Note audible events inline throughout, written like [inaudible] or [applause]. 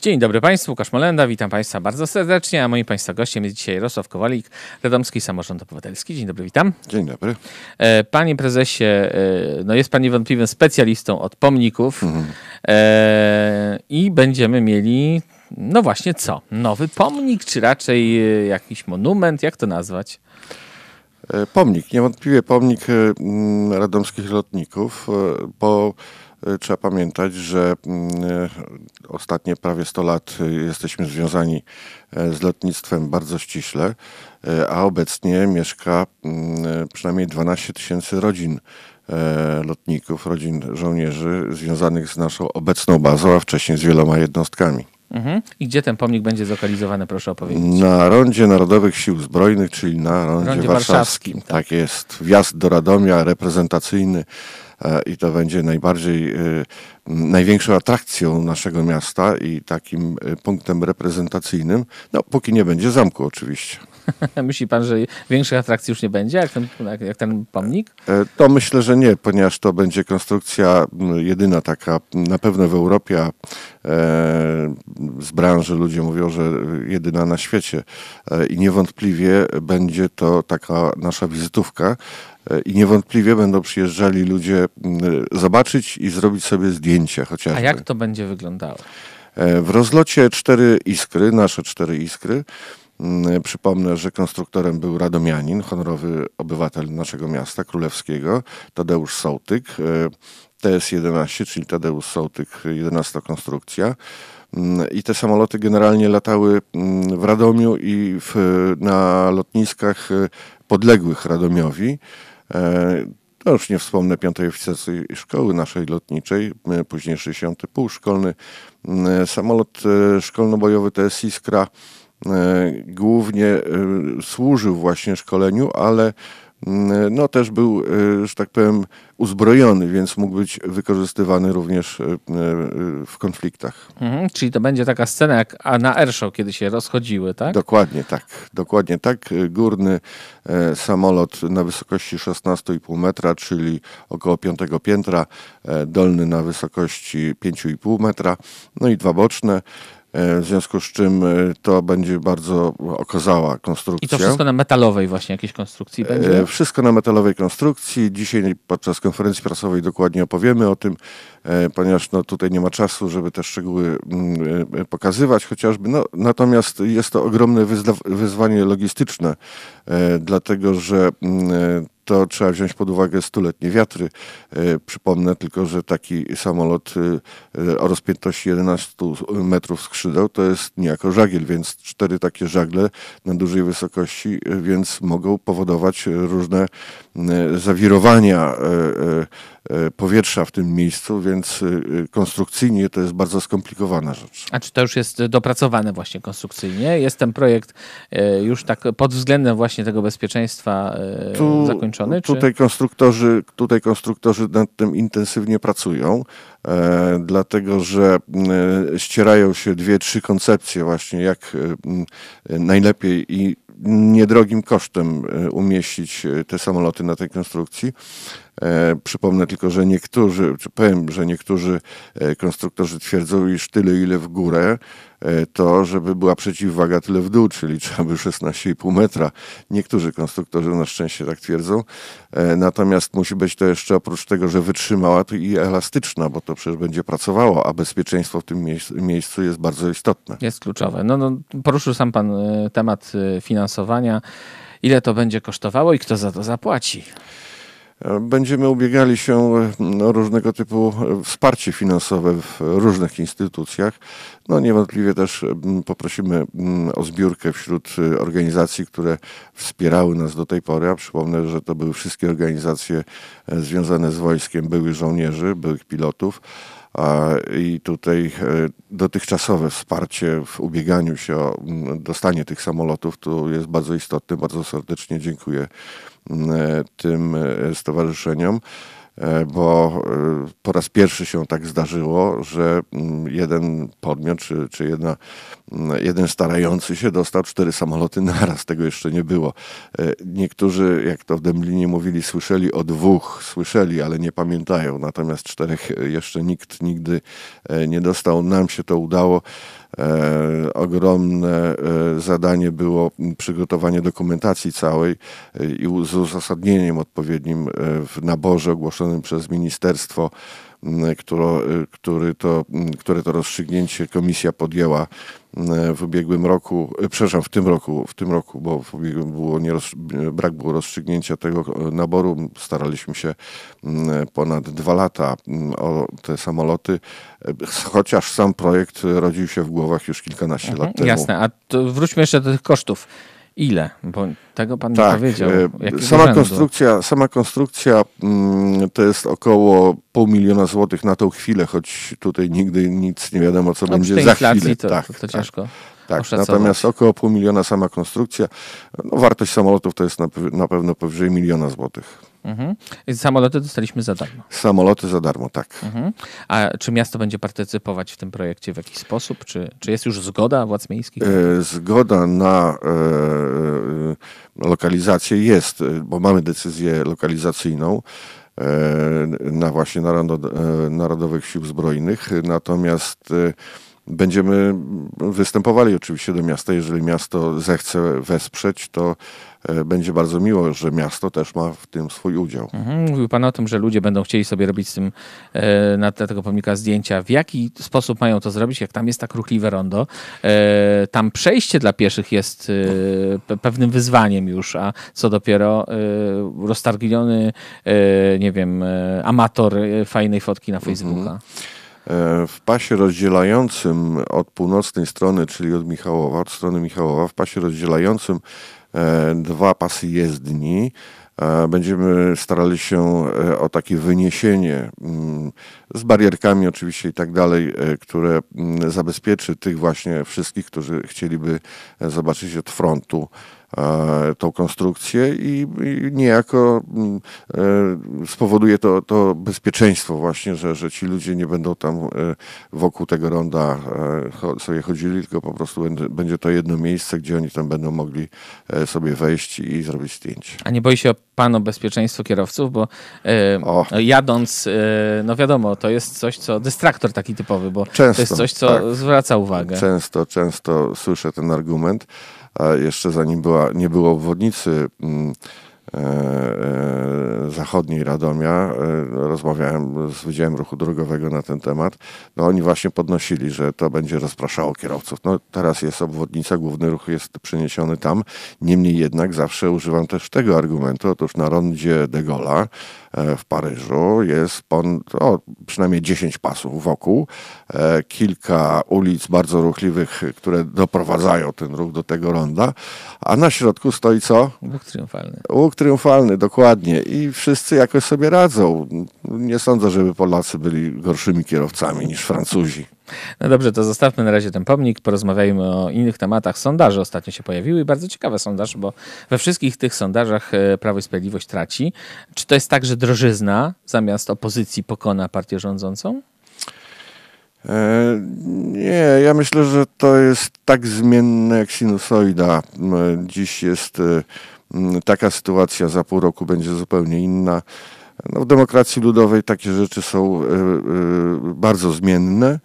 Dzień dobry Państwu, Łukasz Molenda, witam Państwa bardzo serdecznie, a moim Państwa gościem jest dzisiaj Rosław Kowalik, Radomski Samorząd Obywatelski. Dzień dobry, witam. Dzień dobry. E, panie Prezesie, e, no jest Pan niewątpliwym specjalistą od pomników mhm. E, i będziemy mieli, no właśnie co, nowy pomnik, czy raczej jakiś monument, jak to nazwać? Pomnik, niewątpliwie pomnik radomskich lotników, bo... Po E, trzeba pamiętać, że mm, e, ostatnie prawie 100 lat e, jesteśmy związani z lotnictwem bardzo ściśle, a obecnie mieszka mm, przynajmniej 12 tysięcy rodzin lotników, rodzin żołnierzy związanych z naszą obecną bazą, a wcześniej z wieloma jednostkami. Mhm. I gdzie ten pomnik będzie zlokalizowany, proszę opowiedzieć? Na Rondzie Narodowych Sił Zbrojnych, czyli na Rondzie, Rondzie Warszawskim. Warszawskim tak. tak jest. Wjazd do Radomia reprezentacyjny E, i to będzie najbardziej, e, największą atrakcją naszego miasta i takim e, punktem reprezentacyjnym, no póki nie będzie zamku oczywiście. [laughs] Myśli pan, że większych atrakcji już nie będzie, jak ten, jak, jak ten pomnik? To myślę, że nie, ponieważ to będzie konstrukcja jedyna taka, na pewno w Europie, a z branży ludzie mówią, że jedyna na świecie. I niewątpliwie będzie to taka nasza wizytówka, E, i niewątpliwie będą przyjeżdżali ludzie mm, e, zobaczyć i zrobić sobie zdjęcia. chociażby. A jak to będzie wyglądało? E, w rozlocie cztery iskry, nasze cztery iskry. Mm, przypomnę, że konstruktorem był Radomianin, honorowy obywatel naszego miasta królewskiego, Tadeusz Sołtyk. TS-11, czyli Tadeusz Sołtyk, 11 konstrukcja. Mm, I te samoloty generalnie latały w Radomiu i w, na lotniskach podległych Radomiowi. To e, no już nie wspomnę piątej oficerskiej szkoły naszej lotniczej, e, później 60. półszkolny. E, samolot szkolno-bojowy jest Iskra głównie służył właśnie szkoleniu, ale Mm, no też był, e, że tak powiem, uzbrojony, więc mógł być wykorzystywany również e, e, w konfliktach. Mhm, czyli to będzie taka scena jak na Airshow, kiedy się rozchodziły, tak? Dokładnie tak, dokładnie tak. Górny samolot na wysokości 16,5 metra, czyli około 5 piętra, dolny na wysokości 5,5 metra, no i dwa boczne. E, w związku z czym e, to będzie bardzo okazała konstrukcja. I to wszystko na metalowej właśnie jakiejś konstrukcji e, będzie? Wszystko na metalowej konstrukcji. Dzisiaj podczas konferencji prasowej dokładnie opowiemy o tym, ponieważ no, tutaj nie ma czasu, żeby te szczegóły mm, pokazywać chociażby. No, natomiast jest to ogromne wyzwanie logistyczne, dlatego że mm, to trzeba wziąć pod uwagę stuletnie wiatry. E, przypomnę tylko, że taki samolot e, e, o rozpiętości 11 metrów skrzydeł to jest niejako żagiel, więc cztery takie żagle na dużej wysokości, więc mogą powodować różne E, zawirowania e, e, powietrza w tym miejscu, więc konstrukcyjnie to jest bardzo skomplikowana rzecz. A czy to już jest dopracowane właśnie konstrukcyjnie? Jest ten projekt już tak pod względem właśnie tego bezpieczeństwa tu, zakończony? Tutaj, czy? konstruktorzy, tutaj konstruktorzy nad tym intensywnie pracują, dlatego że ścierają się dwie, trzy koncepcje właśnie, jak najlepiej i niedrogim kosztem e, umieścić e, te samoloty na tej konstrukcji. E, przypomnę tylko, że niektórzy, czy powiem, że niektórzy e, konstruktorzy twierdzą, iż tyle ile w górę, e, to, żeby była przeciwwaga tyle w dół, czyli [laughs] trzeba by 16,5 metra. Niektórzy konstruktorzy na szczęście tak twierdzą. Natomiast musi być to jeszcze oprócz tego, że wytrzymała, to i elastyczna, bo to przecież będzie pracowało, a bezpieczeństwo w tym miejscu jest bardzo istotne. Jest kluczowe. No, no, poruszył sam pan temat finansowania. Ile to będzie kosztowało i kto za to zapłaci? Będziemy ubiegali się mm, o różnego typu e, wsparcie finansowe w różnych instytucjach. No niewątpliwie też mm, poprosimy mm, o zbiórkę wśród y, organizacji, które wspierały nas do tej pory. A przypomnę, że to były wszystkie organizacje e, związane z wojskiem byłych żołnierzy, byłych pilotów i tutaj e, dotychczasowe wsparcie w ubieganiu się o dostanie tych samolotów tu jest bardzo istotne. Bardzo serdecznie dziękuję e, tym e, stowarzyszeniom. E, bo e, po raz pierwszy się tak zdarzyło, że mm, jeden podmiot czy, czy jedna, mm, jeden starający się dostał cztery samoloty naraz. Tego jeszcze nie było. E, niektórzy, jak to w Dęblinie mówili, słyszeli o dwóch, słyszeli, ale nie pamiętają. Natomiast czterech jeszcze nikt nigdy nie dostał. Nam się to udało. E, ogromne e, zadanie było przygotowanie dokumentacji całej e, i z uzasadnieniem odpowiednim w naborze ogłoszonym przez ministerstwo Y, który, który to, y, które to rozstrzygnięcie komisja podjęła y, w ubiegłym roku, przepraszam, w tym roku, w tym roku, bo w ubiegłym było nie roz, brak było rozstrzygnięcia tego naboru. Staraliśmy się ponad dwa lata o te samoloty, chociaż sam projekt rodził się w głowach już kilkanaście mhm, lat temu. Jasne, a wróćmy jeszcze do tych kosztów. Ile? Bo tego pan tak, nie powiedział. E, sama konstrukcja, sama konstrukcja mm, to jest około pół miliona złotych na tą chwilę, choć tutaj nigdy nic nie wiadomo, co no, będzie za chwilę. To, tak, to, to tak, ciężko. Tak, oszacować. natomiast około pół miliona sama konstrukcja. No, wartość samolotów to jest na, na pewno powyżej miliona złotych. Mhm. Samoloty dostaliśmy za darmo. Samoloty za darmo, tak. Mhm. A czy miasto będzie partycypować w tym projekcie w jakiś sposób? Czy, czy jest już zgoda władz miejskich? E, zgoda na e, e lokalizację jest, e, bo mamy decyzję lokalizacyjną e, na właśnie e, Narodowych Sił Zbrojnych, natomiast e, Będziemy występowali oczywiście do miasta. Jeżeli miasto zechce wesprzeć, to e, będzie bardzo miło, że miasto też ma w tym swój udział. Mhm, mówił Pan o tym, że ludzie będą chcieli sobie robić z tym, e, na tego pomnika zdjęcia. W jaki sposób mają to zrobić, jak tam jest tak ruchliwe rondo? E, tam przejście dla pieszych jest pewnym wyzwaniem już, a co dopiero roztargniony, nie wiem, amator fajnej fotki na mhm. Facebooka. Mhm. E, w pasie rozdzielającym od północnej strony, czyli od Michałowa, od strony Michałowa, w pasie rozdzielającym e, dwa pasy jezdni, e, Będziemy starali się o takie wyniesienie mm, z barierkami oczywiście i tak dalej, które mm, zabezpieczy tych właśnie wszystkich, którzy chcieliby zobaczyć od frontu E, tą konstrukcję i niejako e, spowoduje to, to bezpieczeństwo właśnie, że, że ci ludzie nie będą tam e, wokół tego ronda sobie chodzili, tylko po prostu będzie to jedno miejsce, gdzie oni tam będą mogli sobie wejść i zrobić zdjęcie. A nie boi się pan o bezpieczeństwo kierowców, bo yy, jadąc, yy, no wiadomo, to jest coś, co dystraktor taki typowy, bo często, to jest coś, co tak. zwraca uwagę. Często, często słyszę ten argument jeszcze zanim była, nie było obwodnicy mm, e, e, zachodniej Radomia, e, rozmawiałem z Wydziałem Ruchu Drogowego na ten temat, no oni właśnie podnosili, że to będzie rozpraszało kierowców. No teraz jest obwodnica, główny ruch jest przeniesiony tam, niemniej jednak zawsze używam też tego argumentu, otóż na rondzie De Gola E, w Paryżu. Jest pon, o, przynajmniej 10 pasów wokół, e, kilka ulic bardzo ruchliwych, które doprowadzają ten ruch do tego ronda, a na środku stoi co? Łuk triumfalny. Łuk triumfalny, dokładnie. I wszyscy jakoś sobie radzą. Nie sądzę, żeby Polacy byli gorszymi kierowcami niż Francuzi. No dobrze, to zostawmy na razie ten pomnik, porozmawiajmy o innych tematach. Sondaże ostatnio się pojawiły i bardzo ciekawe sondaż, bo we wszystkich tych sondażach e, Prawo i Sprawiedliwość traci. Czy to jest tak, że drożyzna zamiast opozycji pokona partię rządzącą? E, nie, ja myślę, że to jest tak zmienne jak sinusoida. E, dziś jest taka sytuacja, za pół roku będzie zupełnie inna. No, w demokracji ludowej takie rzeczy są bardzo zmienne.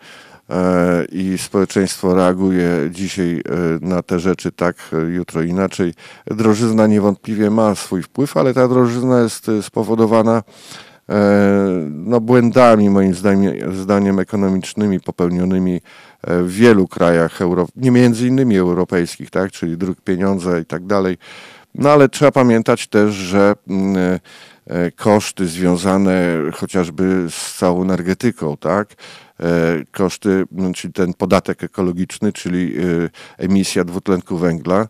E, i społeczeństwo reaguje dzisiaj e, na te rzeczy tak, e, jutro inaczej. Drożyzna niewątpliwie ma swój wpływ, ale ta drożyzna jest spowodowana no, błędami, moim zdaniem, zdaniem ekonomicznymi popełnionymi w wielu krajach, Euro, nie między innymi europejskich, tak, czyli druk pieniądze i tak dalej. No ale trzeba pamiętać też, że mm, E, koszty związane chociażby z całą energetyką, tak? E, koszty, no, czyli ten podatek ekologiczny, czyli e, emisja dwutlenku węgla,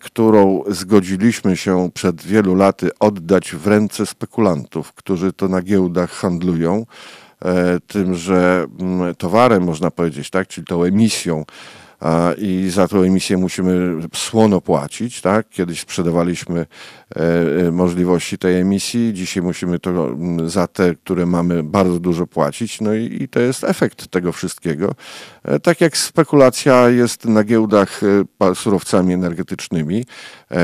którą zgodziliśmy się przed wielu laty oddać w ręce spekulantów, którzy to na giełdach handlują, tym, że mm, towarem można powiedzieć, tak, czyli tą emisją i za tą emisję musimy słono płacić. Tak? Kiedyś sprzedawaliśmy e, e, możliwości tej emisji, dzisiaj musimy to, mm, za te, które mamy, bardzo dużo płacić. No i, i to jest efekt tego wszystkiego. E, tak jak spekulacja jest na giełdach surowcami energetycznymi,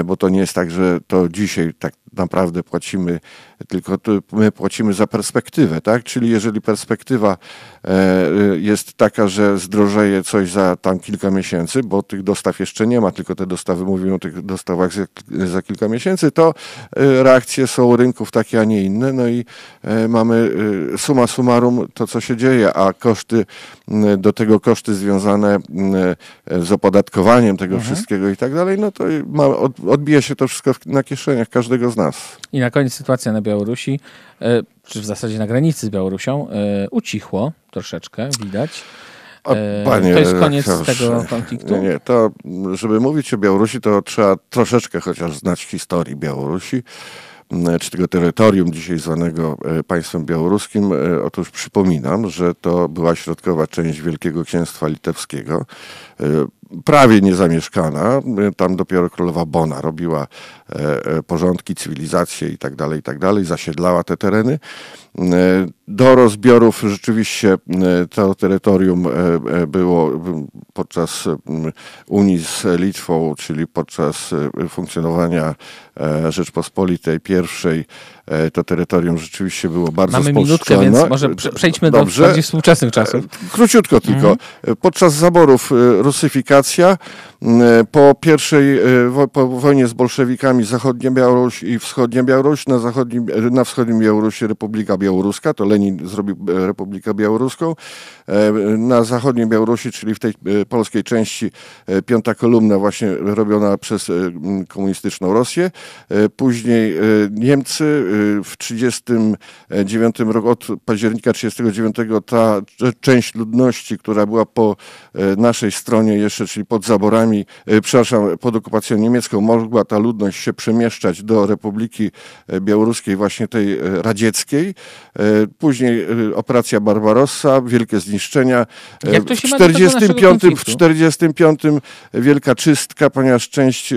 bo to nie jest tak, że to dzisiaj tak naprawdę płacimy, tylko my płacimy za perspektywę, tak? Czyli jeżeli perspektywa jest taka, że zdrożeje coś za tam kilka kilka miesięcy, bo tych dostaw jeszcze nie ma, tylko te dostawy, mówimy o tych dostawach za, za kilka miesięcy, to y, reakcje są rynków takie, a nie inne. No i y, mamy y, suma summarum to, co się dzieje, a koszty, do tego koszty związane z opodatkowaniem tego mhm. wszystkiego i tak dalej, no to ma, odbija się to wszystko na kieszeniach każdego z nas. I na koniec sytuacja na Białorusi, czy w zasadzie na granicy z Białorusią, ucichło troszeczkę, widać. E, panie, to jest koniec tego konfliktu? Nie, nie, to żeby mówić o Białorusi, to trzeba troszeczkę chociaż znać historii Białorusi. E, czy tego terytorium dzisiaj zwanego e, państwem białoruskim. E, otóż przypominam, że to była środkowa część Wielkiego Księstwa Litewskiego prawie niezamieszkana. Tam dopiero królowa Bona robiła porządki, cywilizację i tak dalej, i tak dalej, zasiedlała te tereny. Do rozbiorów rzeczywiście to terytorium było podczas mm, Unii z Litwą, czyli podczas funkcjonowania Rzeczpospolitej I pierwszej E, to terytorium rzeczywiście było bardzo Mamy minutkę, więc e, może przejdźmy Dobrze. do bardziej współczesnych e, czasów. Króciutko mhm. tylko. Mhm. Podczas zaborów rusyfikacja, po pierwszej po wojnie z bolszewikami zachodnia Białoruś i wschodnia Białoruś, na, zachodnim, na wschodnim Białorusi Republika Białoruska, to Lenin zrobił Republikę Białoruską, na zachodniej Białorusi, czyli w tej polskiej części piąta kolumna właśnie robiona przez komunistyczną Rosję, później Niemcy, w 1939 roku, od października 1939 ta część ludności, która była po e, naszej stronie jeszcze, czyli pod zaborami, e, przepraszam, pod okupacją niemiecką, mogła ta ludność się przemieszczać do Republiki e, Białoruskiej, właśnie tej radzieckiej. Później operacja Barbarossa, wielkie zniszczenia. Jak to się w 45, w wielka czystka, ponieważ część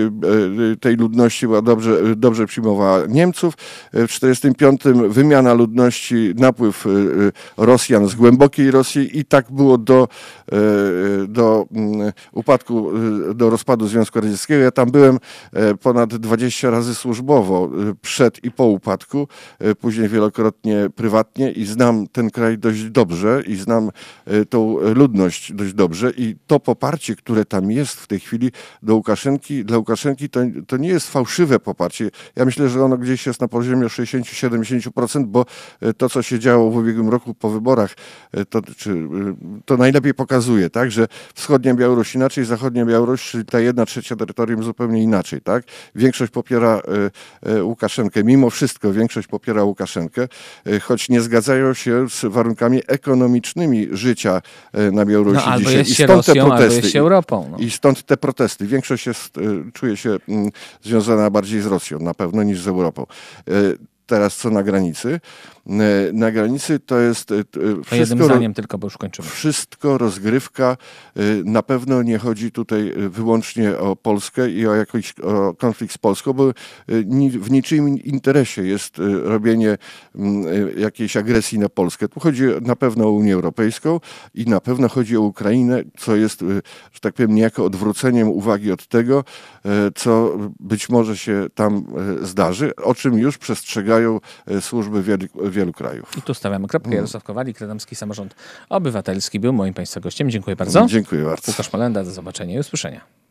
tej ludności była dobrze, dobrze przyjmowała Niemców. W 45 wymiana ludności, napływ y, y, Rosjan z głębokiej Rosji i tak było do, y, do mm, upadku, do rozpadu Związku Radzieckiego. Ja tam byłem e, ponad 20 razy służbowo przed i po upadku, później wielokrotnie prywatnie i znam ten kraj dość dobrze i znam tą ludność dość dobrze i to poparcie, które tam jest w tej chwili do Łukaszenki, dla Łukaszenki to, to nie jest fałszywe poparcie. Ja myślę, że ono gdzieś jest na poziomie 60-70%, bo e, to, co się działo w ubiegłym roku po wyborach, e, to, czy, e, to najlepiej pokazuje, tak, że wschodnia Białoruś inaczej, zachodnia Białoruś, czyli ta jedna trzecia terytorium zupełnie inaczej. Tak? Większość popiera Łukaszenkę, mimo wszystko większość popiera Łukaszenkę, choć nie zgadzają się z warunkami ekonomicznymi życia na Białorusi no, albo dzisiaj. Jest I stąd Rosją, te protesty. Albo jest Europą. No. I stąd te protesty. Większość jest, czuje się mm, związana bardziej z Rosją na pewno niż z Europą teraz co na granicy, E, na granicy. To jest e, e, wszystko, jednym zdaniem tylko, bo już kończymy. Wszystko rozgrywka. Na pewno nie chodzi tutaj wyłącznie o Polskę i o jakiś o konflikt z Polską, bo w niczym interesie jest robienie jakiejś agresji na Polskę. Tu chodzi na pewno o Unię Europejską i na pewno chodzi o Ukrainę, co jest, że tak powiem, niejako odwróceniem uwagi od tego, co być może się tam zdarzy, o czym już przestrzegają służby wiadomości wielu krajów. I tu stawiamy kropkę. Mhm. Jarosław Kowalik, Radomski Samorząd Obywatelski był moim Państwa gościem. Dziękuję bardzo. Dziękuję bardzo. Łukasz Malenda, do zobaczenia i usłyszenia.